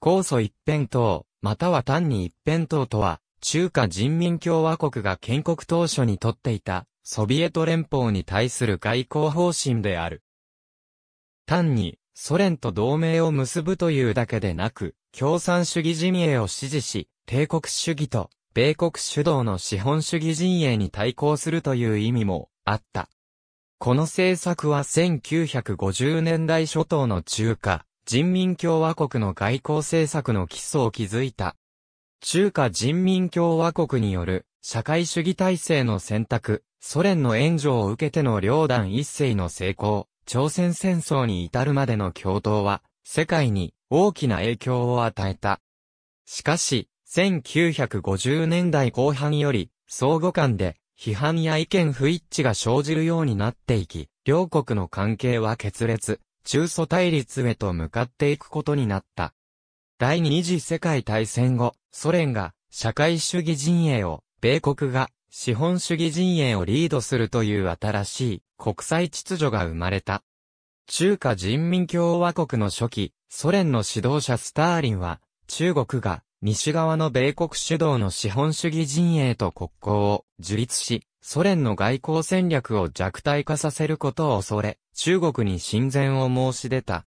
高祖一辺倒、または単に一辺倒とは、中華人民共和国が建国当初にとっていた、ソビエト連邦に対する外交方針である。単に、ソ連と同盟を結ぶというだけでなく、共産主義陣営を支持し、帝国主義と、米国主導の資本主義陣営に対抗するという意味も、あった。この政策は1950年代初頭の中華、人民共和国の外交政策の基礎を築いた。中華人民共和国による社会主義体制の選択、ソ連の援助を受けての両団一世の成功、朝鮮戦争に至るまでの共闘は、世界に大きな影響を与えた。しかし、1950年代後半より、相互間で批判や意見不一致が生じるようになっていき、両国の関係は決裂、中ソ対立へと向かっていくことになった。第二次世界大戦後、ソ連が社会主義陣営を、米国が資本主義陣営をリードするという新しい国際秩序が生まれた。中華人民共和国の初期、ソ連の指導者スターリンは、中国が西側の米国主導の資本主義陣営と国交を樹立し、ソ連の外交戦略を弱体化させることを恐れ、中国に親善を申し出た。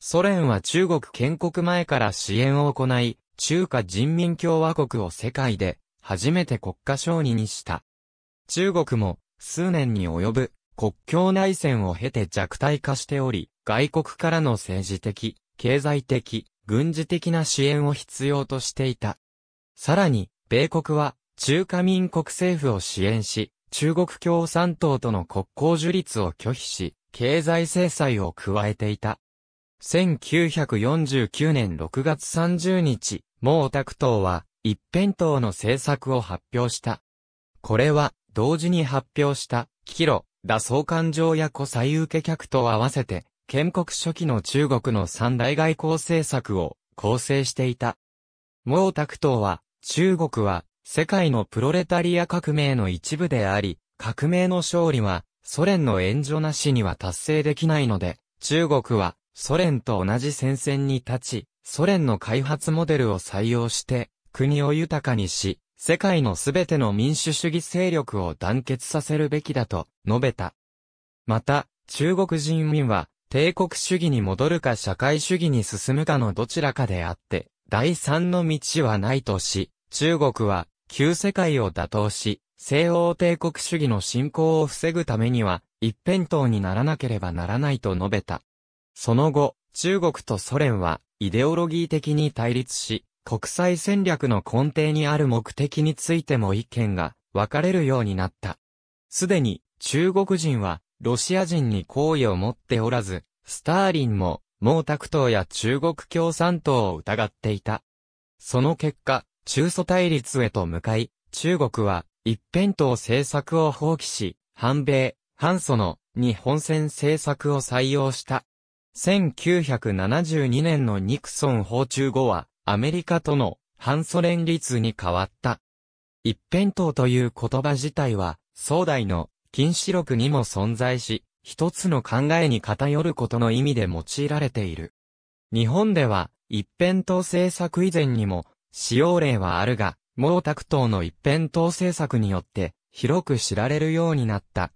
ソ連は中国建国前から支援を行い、中華人民共和国を世界で初めて国家承認にした。中国も数年に及ぶ国境内戦を経て弱体化しており、外国からの政治的、経済的、軍事的な支援を必要としていた。さらに、米国は中華民国政府を支援し、中国共産党との国交樹立を拒否し、経済制裁を加えていた。1949年6月30日、毛沢東は一辺倒の政策を発表した。これは、同時に発表した、キロ、打相関条約古債受け客と合わせて、建国初期の中国の三大外交政策を構成していた。毛沢東は、中国は世界のプロレタリア革命の一部であり、革命の勝利はソ連の援助なしには達成できないので、中国はソ連と同じ戦線に立ち、ソ連の開発モデルを採用して国を豊かにし、世界のすべての民主主義勢力を団結させるべきだと述べた。また、中国人民は帝国主義に戻るか社会主義に進むかのどちらかであって、第三の道はないとし、中国は旧世界を打倒し、西欧帝国主義の侵攻を防ぐためには、一辺倒にならなければならないと述べた。その後、中国とソ連は、イデオロギー的に対立し、国際戦略の根底にある目的についても意見が分かれるようになった。すでに中国人はロシア人に好意を持っておらず、スターリンも、毛沢東や中国共産党を疑っていた。その結果、中ソ対立へと向かい、中国は、一辺倒政策を放棄し、反米、反ソの日本戦政策を採用した。1972年のニクソン訪中後は、アメリカとの反ソ連立に変わった。一辺倒という言葉自体は、壮大の禁止録にも存在し、一つの考えに偏ることの意味で用いられている。日本では、一辺倒政策以前にも、使用例はあるが、毛沢東の一辺倒政策によって、広く知られるようになった。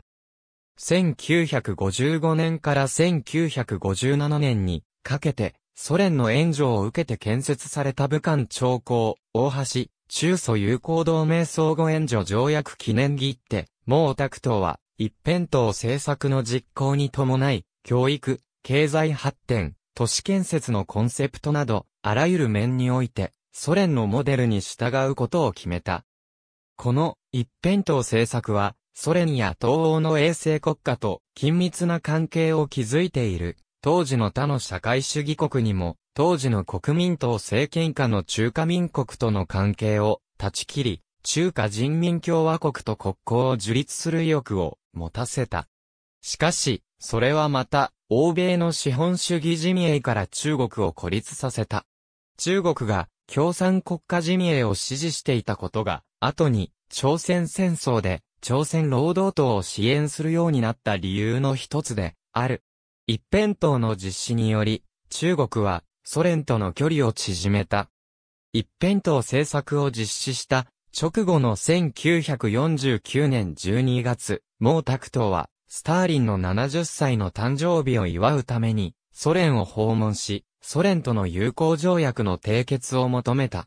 1955年から1957年にかけて、ソ連の援助を受けて建設された武漢長江、大橋、中蘇友好同盟相互援助条約記念って、毛沢東は、一辺倒政策の実行に伴い、教育、経済発展、都市建設のコンセプトなど、あらゆる面において、ソ連のモデルに従うことを決めた。この一辺倒政策は、ソ連や東欧の衛星国家と緊密な関係を築いている、当時の他の社会主義国にも、当時の国民党政権下の中華民国との関係を断ち切り、中華人民共和国と国交を樹立する意欲を持たせた。しかし、それはまた、欧米の資本主義陣営から中国を孤立させた。中国が共産国家陣営を支持していたことが、後に朝鮮戦争で朝鮮労働党を支援するようになった理由の一つである。一辺倒の実施により、中国はソ連との距離を縮めた。一辺倒政策を実施した直後の1949年12月、毛沢東は、スターリンの70歳の誕生日を祝うために、ソ連を訪問し、ソ連との友好条約の締結を求めた。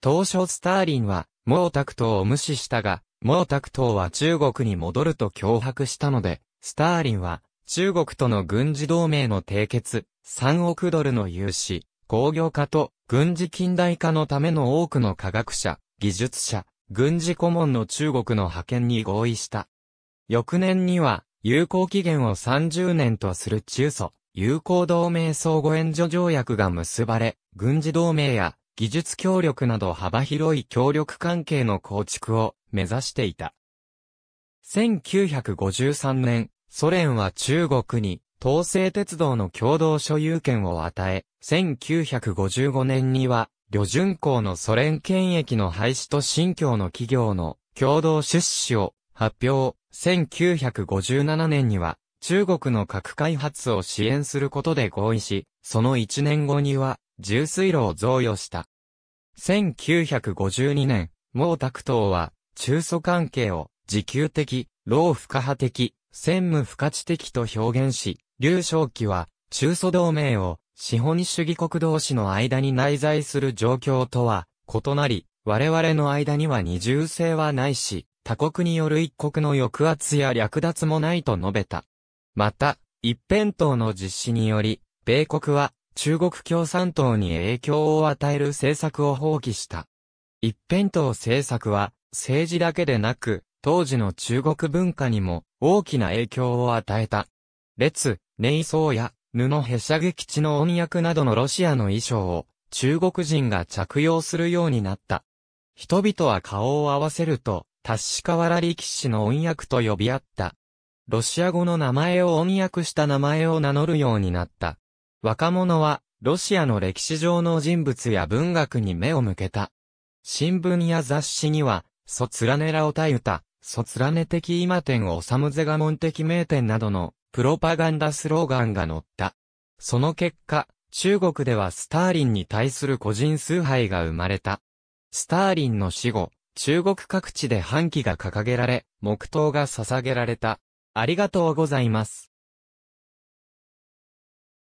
当初スターリンは、毛沢東を無視したが、毛沢東は中国に戻ると脅迫したので、スターリンは、中国との軍事同盟の締結、3億ドルの融資、工業化と軍事近代化のための多くの科学者、技術者、軍事顧問の中国の派遣に合意した。翌年には、有効期限を30年とする中祖、友好同盟相互援助条約が結ばれ、軍事同盟や技術協力など幅広い協力関係の構築を目指していた。1953年、ソ連は中国に東西鉄道の共同所有権を与え、1955年には旅順港のソ連権益の廃止と新教の企業の共同出資を発表。1957年には中国の核開発を支援することで合意し、その1年後には重水路を贈与した。1952年、毛沢東は中蘇関係を自給的、老不可破的、専務不可知的と表現し、劉少奇は中蘇同盟を資本主義国同士の間に内在する状況とは異なり、我々の間には二重性はないし、他国による一国の抑圧や略奪もないと述べた。また、一辺倒の実施により、米国は中国共産党に影響を与える政策を放棄した。一辺倒政策は政治だけでなく、当時の中国文化にも大きな影響を与えた。列、寧層や布へしゃげ基地の音訳などのロシアの衣装を中国人が着用するようになった。人々は顔を合わせると、達しシカワ騎士の音訳と呼び合った。ロシア語の名前を音訳した名前を名乗るようになった。若者は、ロシアの歴史上の人物や文学に目を向けた。新聞や雑誌には、ソツラネラオタユタ、ソツラネ的今展オサムゼガモン的名店などのプロパガンダスローガンが載った。その結果、中国ではスターリンに対する個人崇拝が生まれた。スターリンの死後、中国各地で半旗が掲げられ、黙祷が捧げられた。ありがとうございます。